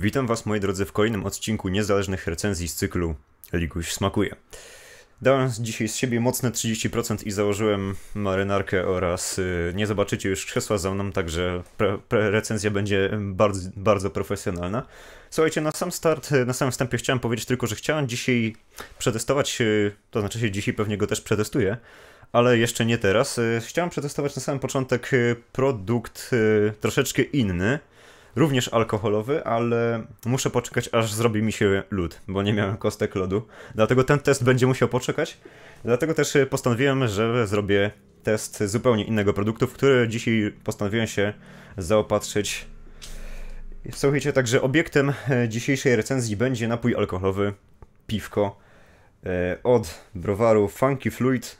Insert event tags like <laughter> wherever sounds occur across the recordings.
Witam Was, moi drodzy, w kolejnym odcinku niezależnych recenzji z cyklu Liguś smakuje. Dałem dzisiaj z siebie mocne 30% i założyłem marynarkę oraz yy, nie zobaczycie już krzesła za mną, także pre, pre recenzja będzie bardzo, bardzo profesjonalna. Słuchajcie, na sam start, y, na samym wstępie chciałem powiedzieć tylko, że chciałem dzisiaj przetestować, yy, to znaczy się dzisiaj pewnie go też przetestuję, ale jeszcze nie teraz. Yy, chciałem przetestować na samym początek y, produkt y, troszeczkę inny, również alkoholowy, ale muszę poczekać, aż zrobi mi się lód, bo nie miałem mhm. kostek lodu. Dlatego ten test będzie musiał poczekać. Dlatego też postanowiłem, że zrobię test zupełnie innego produktu, w który dzisiaj postanowiłem się zaopatrzyć. Słuchajcie, także obiektem e, dzisiejszej recenzji będzie napój alkoholowy, piwko e, od browaru Funky Fluid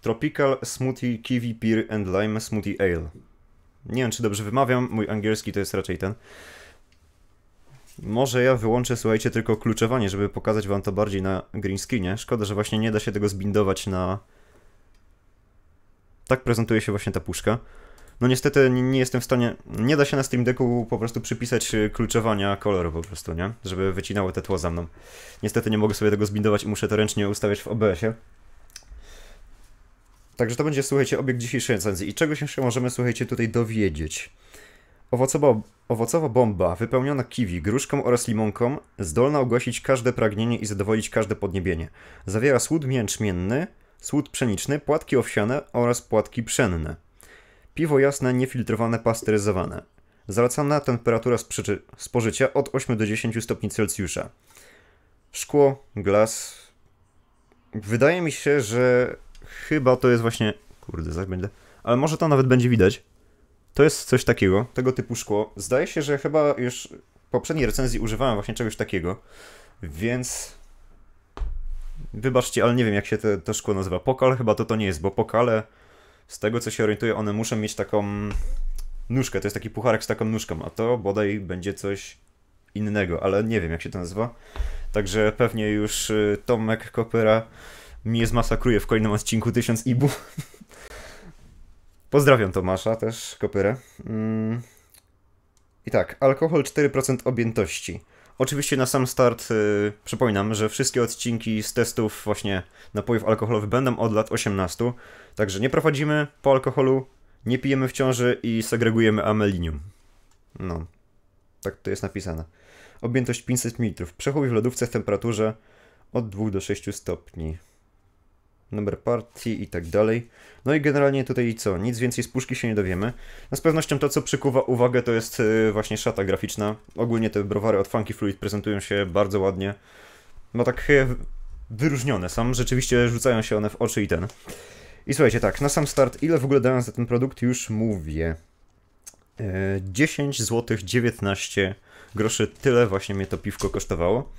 Tropical Smoothie Kiwi Pear and Lime Smoothie Ale. Nie wiem, czy dobrze wymawiam, mój angielski to jest raczej ten. Może ja wyłączę, słuchajcie, tylko kluczowanie, żeby pokazać wam to bardziej na green screenie. Szkoda, że właśnie nie da się tego zbindować na... Tak prezentuje się właśnie ta puszka. No niestety nie jestem w stanie... Nie da się na Steam Decku po prostu przypisać y, kluczowania koloru po prostu, nie? Żeby wycinało te tło za mną. Niestety nie mogę sobie tego zbindować i muszę to ręcznie ustawiać w OBS-ie. Także to będzie, słuchajcie, obieg dzisiejszej recenzji. I czego jeszcze możemy, słuchajcie, tutaj dowiedzieć. Owocowa, owocowa bomba wypełniona kiwi, gruszką oraz limonką zdolna ogłosić każde pragnienie i zadowolić każde podniebienie. Zawiera słód mięczmienny, słód pszeniczny, płatki owsiane oraz płatki pszenne. Piwo jasne, niefiltrowane, pasteryzowane. Zalecana temperatura spożycia od 8 do 10 stopni Celsjusza. Szkło, glas. Wydaje mi się, że Chyba to jest właśnie... Kurde, zaś będę... Ale może to nawet będzie widać. To jest coś takiego, tego typu szkło. Zdaje się, że chyba już w poprzedniej recenzji używałem właśnie czegoś takiego, więc... Wybaczcie, ale nie wiem jak się to, to szkło nazywa. Pokal chyba to to nie jest, bo pokale, z tego co się orientuję, one muszą mieć taką nóżkę. To jest taki pucharek z taką nóżką, a to bodaj będzie coś innego, ale nie wiem jak się to nazywa. Także pewnie już y, Tomek Kopera mnie zmasakruje w kolejnym odcinku 1000 ibu. Pozdrawiam Tomasza też, kopyrę. Mm. I tak, alkohol 4% objętości. Oczywiście na sam start yy, przypominam, że wszystkie odcinki z testów właśnie napojów alkoholowych będą od lat 18, także nie prowadzimy po alkoholu, nie pijemy w ciąży i segregujemy amelinium. No, tak to jest napisane. Objętość 500 ml. Przechowuj w lodówce w temperaturze od 2 do 6 stopni numer partii i tak dalej. No i generalnie tutaj co, nic więcej z puszki się nie dowiemy. No z pewnością to, co przykuwa uwagę, to jest y, właśnie szata graficzna. Ogólnie te browary od Funky Fluid prezentują się bardzo ładnie. No tak y, wyróżnione są, rzeczywiście rzucają się one w oczy i ten. I słuchajcie, tak, na sam start, ile w ogóle dałem za ten produkt? Już mówię. 10 zł 19 groszy, tyle właśnie mnie to piwko kosztowało.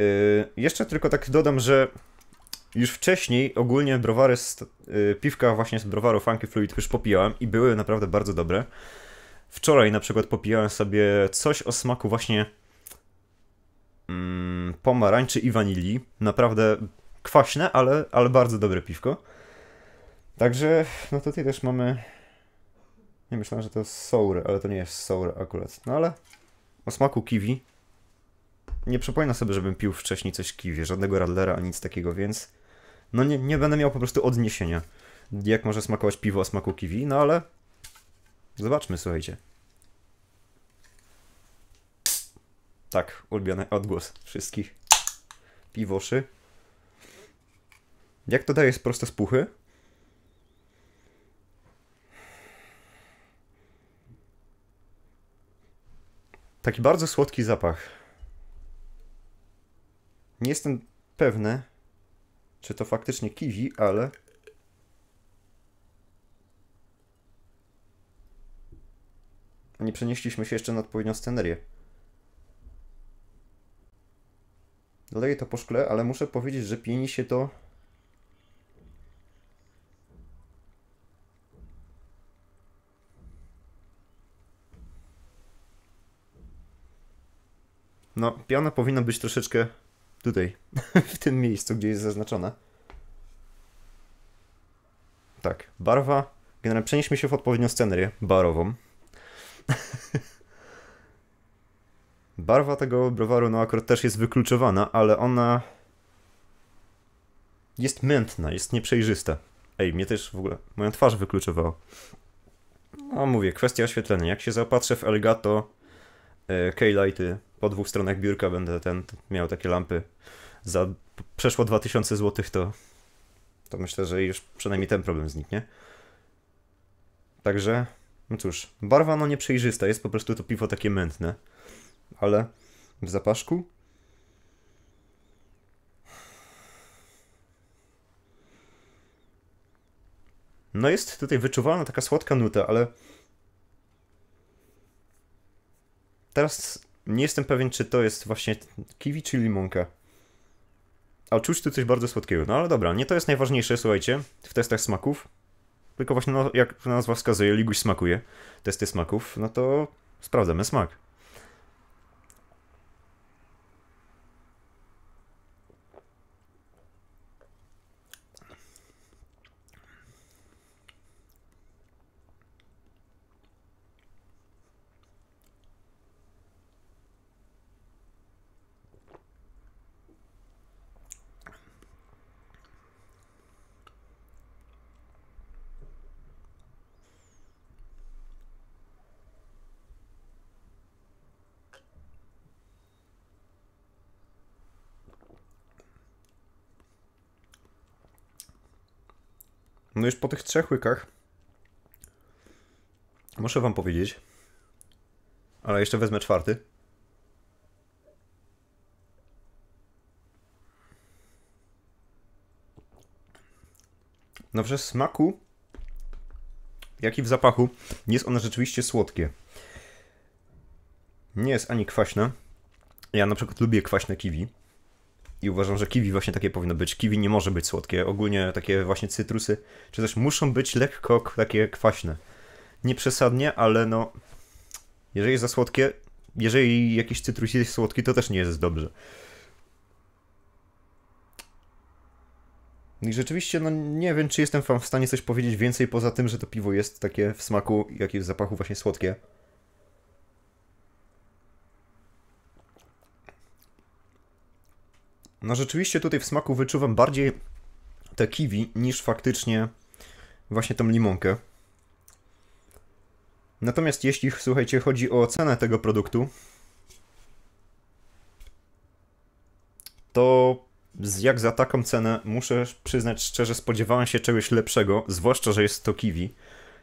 Y, jeszcze tylko tak dodam, że już wcześniej ogólnie browary, z, yy, piwka właśnie z browaru Funky Fluid już popijałem i były naprawdę bardzo dobre. Wczoraj na przykład popijałem sobie coś o smaku właśnie mm, pomarańczy i wanilii. Naprawdę kwaśne, ale, ale bardzo dobre piwko. Także, no tutaj też mamy... Nie myślałem, że to jest sour, ale to nie jest sour akurat. No ale o smaku kiwi. Nie przypominam sobie, żebym pił wcześniej coś kiwi, żadnego radlera, ani nic takiego, więc no nie, nie będę miał po prostu odniesienia. Jak może smakować piwo o smaku kiwi, no ale zobaczmy, słuchajcie. Tak, ulubiony odgłos wszystkich piwoszy. Jak to daje proste spuchy? Taki bardzo słodki zapach. Nie jestem pewny, czy to faktycznie kiwi, ale... Nie przenieśliśmy się jeszcze na odpowiednią scenerię. Dalej to po szkle, ale muszę powiedzieć, że pieni się to... No, piana powinna być troszeczkę Tutaj, <laughs> w tym miejscu, gdzie jest zaznaczone. Tak, barwa. Generalnie przenieśmy się w odpowiednią scenerię barową. <laughs> Barwa tego browaru, no akurat też jest wykluczowana, ale ona jest mętna, jest nieprzejrzysta. Ej, mnie też w ogóle, moją twarz wykluczała. No mówię, kwestia oświetlenia. Jak się zaopatrzę w Elgato E, K-Lighty po dwóch stronach biurka będę ten miał takie lampy. Za przeszło 2000 zł to, to myślę, że już przynajmniej ten problem zniknie. Także, no cóż, barwa no nieprzejrzysta, jest po prostu to piwo takie mętne. Ale w zapaszku? No jest tutaj wyczuwalna taka słodka nuta, ale Teraz nie jestem pewien, czy to jest właśnie kiwi czy limonka. A czuć tu coś bardzo słodkiego. No ale dobra, nie to jest najważniejsze, słuchajcie, w testach smaków. Tylko właśnie, no, jak nazwa wskazuje, liguś smakuje. Testy smaków, no to sprawdzamy smak. No już po tych trzech łykach muszę wam powiedzieć, ale jeszcze wezmę czwarty. No przez smaku, jak i w zapachu, jest ona rzeczywiście słodkie. Nie jest ani kwaśna. Ja na przykład lubię kwaśne kiwi. I uważam, że kiwi właśnie takie powinno być. Kiwi nie może być słodkie. Ogólnie takie właśnie cytrusy, czy też muszą być lekko takie kwaśne. Nie przesadnie, ale no... Jeżeli jest za słodkie, jeżeli jakiś cytrus jest słodki, to też nie jest dobrze. I rzeczywiście, no nie wiem, czy jestem w stanie coś powiedzieć więcej poza tym, że to piwo jest takie w smaku, jak i w zapachu właśnie słodkie. No rzeczywiście tutaj w smaku wyczuwam bardziej te kiwi niż faktycznie właśnie tą limonkę. Natomiast jeśli, słuchajcie, chodzi o cenę tego produktu, to jak za taką cenę, muszę przyznać szczerze, spodziewałem się czegoś lepszego, zwłaszcza, że jest to kiwi,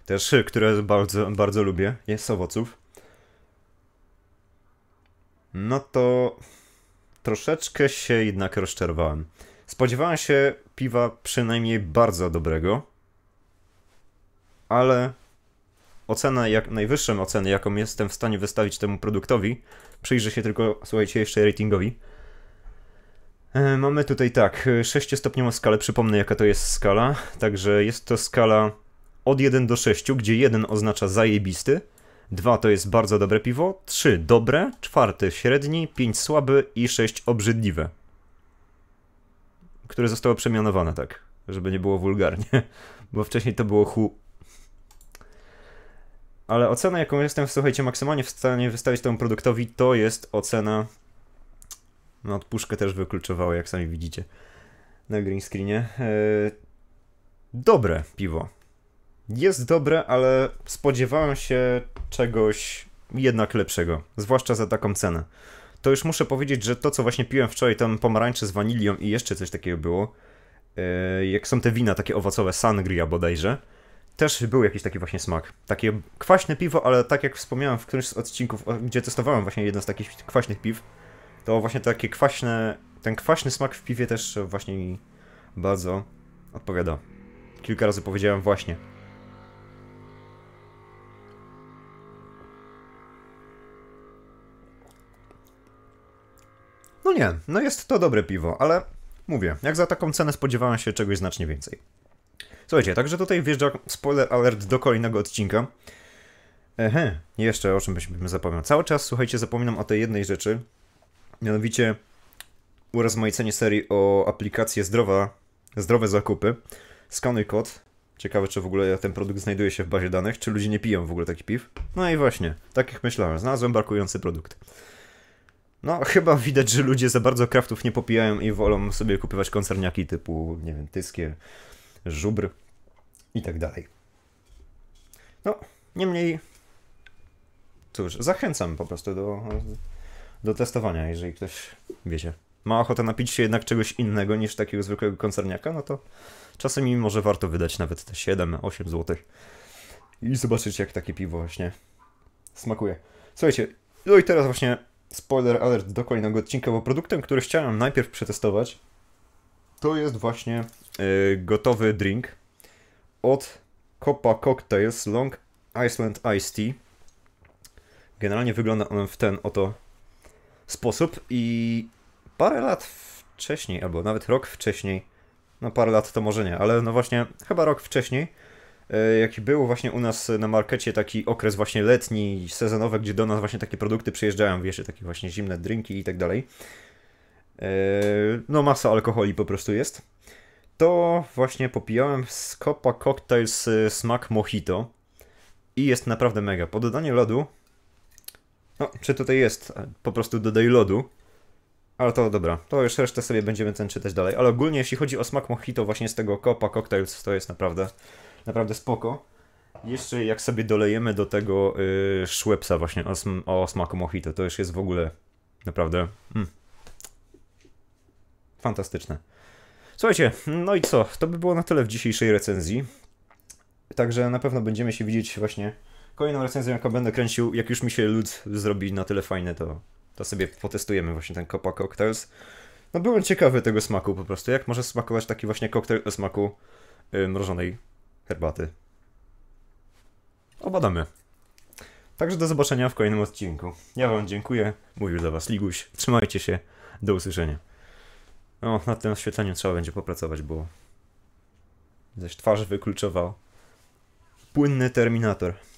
też, które bardzo, bardzo lubię, jest z owoców. No to troszeczkę się jednak rozczarowałem. Spodziewałem się piwa przynajmniej bardzo dobrego, ale ocena jak najwyższą ocenę, jaką jestem w stanie wystawić temu produktowi, przyjrzę się tylko, słuchajcie, jeszcze ratingowi. E, mamy tutaj tak, 6-stopniową skalę, przypomnę jaka to jest skala, także jest to skala od 1 do 6, gdzie 1 oznacza zajebisty, Dwa to jest bardzo dobre piwo, trzy dobre, czwarty średni, pięć słaby i sześć obrzydliwe. Które zostało przemianowane, tak, żeby nie było wulgarnie, <laughs> bo wcześniej to było hu... Ale ocena, jaką jestem, słuchajcie, maksymalnie w stanie wystawić temu produktowi, to jest ocena... No, puszkę też wykluczowały, jak sami widzicie na green screenie. Eee, dobre piwo jest dobre, ale spodziewałem się czegoś jednak lepszego, zwłaszcza za taką cenę. To już muszę powiedzieć, że to co właśnie piłem wczoraj, tam pomarańcze z wanilią i jeszcze coś takiego było, e, jak są te wina takie owocowe, sangria bodajże, też był jakiś taki właśnie smak. Takie kwaśne piwo, ale tak jak wspomniałem w którymś z odcinków, gdzie testowałem właśnie jedno z takich kwaśnych piw, to właśnie takie kwaśne, ten kwaśny smak w piwie też właśnie mi bardzo odpowiada. Kilka razy powiedziałem właśnie. No nie, no jest to dobre piwo, ale mówię, jak za taką cenę spodziewałem się czegoś znacznie więcej. Słuchajcie, także tutaj wjeżdża spoiler alert do kolejnego odcinka. Ehe, jeszcze o czym byśmy zapomniał. Cały czas, słuchajcie, zapominam o tej jednej rzeczy, mianowicie urozmaicenie serii o aplikację zdrowa, zdrowe zakupy. scanuj kod. Ciekawe, czy w ogóle ten produkt znajduje się w bazie danych, czy ludzie nie piją w ogóle takich piw. No i właśnie, takich myślałem. Znalazłem brakujący produkt. No, chyba widać, że ludzie za bardzo kraftów nie popijają i wolą sobie kupywać koncerniaki typu, nie wiem, Tyskie, Żubr i tak dalej. No, niemniej, cóż, zachęcam po prostu do, do testowania, jeżeli ktoś, wiecie, ma ochotę napić się jednak czegoś innego niż takiego zwykłego koncerniaka, no to czasem im może warto wydać nawet te 7-8 zł i zobaczyć, jak takie piwo właśnie smakuje. Słuchajcie, no i teraz właśnie spoiler alert do kolejnego odcinka, bo produktem, który chciałem najpierw przetestować, to jest właśnie yy, gotowy drink od Copa Cocktails Long Island Iced Tea. Generalnie wygląda on w ten oto sposób i parę lat wcześniej, albo nawet rok wcześniej, no parę lat to może nie, ale no właśnie chyba rok wcześniej E, jaki był właśnie u nas na markecie taki okres właśnie letni, sezonowy, gdzie do nas właśnie takie produkty przyjeżdżają, wiesz, takie właśnie zimne drinki i tak dalej. E, no masa alkoholi po prostu jest. To właśnie popijałem z Copa Cocktails z e, smak mojito i jest naprawdę mega. Po dodaniu lodu, no czy tutaj jest, po prostu dodaj lodu, ale to dobra, to już resztę sobie będziemy ten czytać dalej. Ale ogólnie jeśli chodzi o smak mojito właśnie z tego Copa Cocktails, to jest naprawdę naprawdę spoko. Jeszcze jak sobie dolejemy do tego yy, szłepsa właśnie o, sm o smaku mojito, to już jest w ogóle naprawdę mm, fantastyczne. Słuchajcie, no i co? To by było na tyle w dzisiejszej recenzji. Także na pewno będziemy się widzieć właśnie kolejną recenzją, jaką będę kręcił. Jak już mi się lud zrobi na tyle fajne, to, to sobie potestujemy właśnie ten Copa Cocktails. No byłem ciekawy tego smaku po prostu. Jak może smakować taki właśnie koktajl o smaku y, mrożonej herbaty. Obadamy. Także do zobaczenia w kolejnym odcinku. Ja wam dziękuję. Mówił za was Liguś. Trzymajcie się. Do usłyszenia. No, nad tym oświetleniem trzeba będzie popracować, bo... Zaś twarz wykluczował. Płynny Terminator.